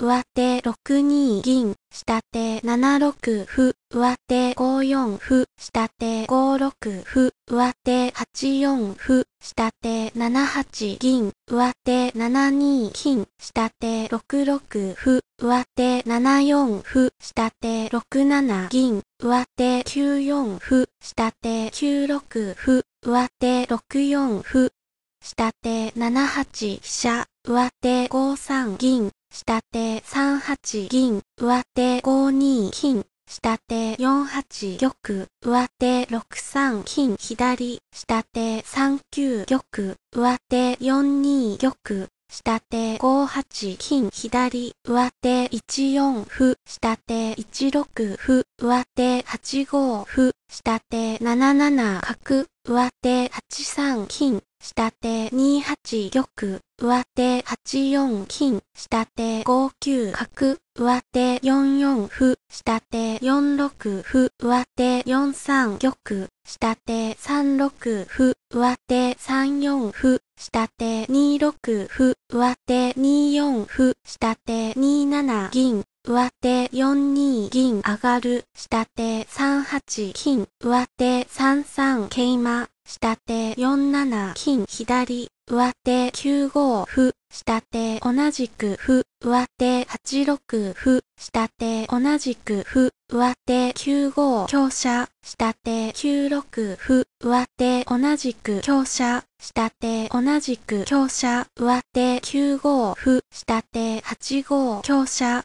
上手6二銀、下手7六歩、上手5四歩、下手5六歩、上手8四歩、下手7八銀、上手7二金、下手6六歩、上手7四歩、下手6七銀、上手9四歩、下手9六歩、上手6四歩、下手7八飛車、上手5三銀、下手3 8銀、上手5 2金、下手4 8玉、上手6 3金、左、下手3 9玉、上手4 2玉、下手5 8金、左、上手1 4歩、下手1 6歩、上手8 5歩、下手7 7角、上手8 3金、下手2 8玉、上手8 4金、下手5 9角、上手4 4歩、下手4 6歩、上手4 3玉、下手3 6歩、上手3 4歩、下手2 6歩、上手2 4歩、下手2 7銀、上手4 2銀上がる、下手3 8金、上手3 3桂馬、下手4七金左、上手9五歩、下手同じく歩、上手8六歩、下手同じく歩、上手9五強者、下手9六歩、上手同じく強者、下手同じく強者、上手9五歩、下手8五強者、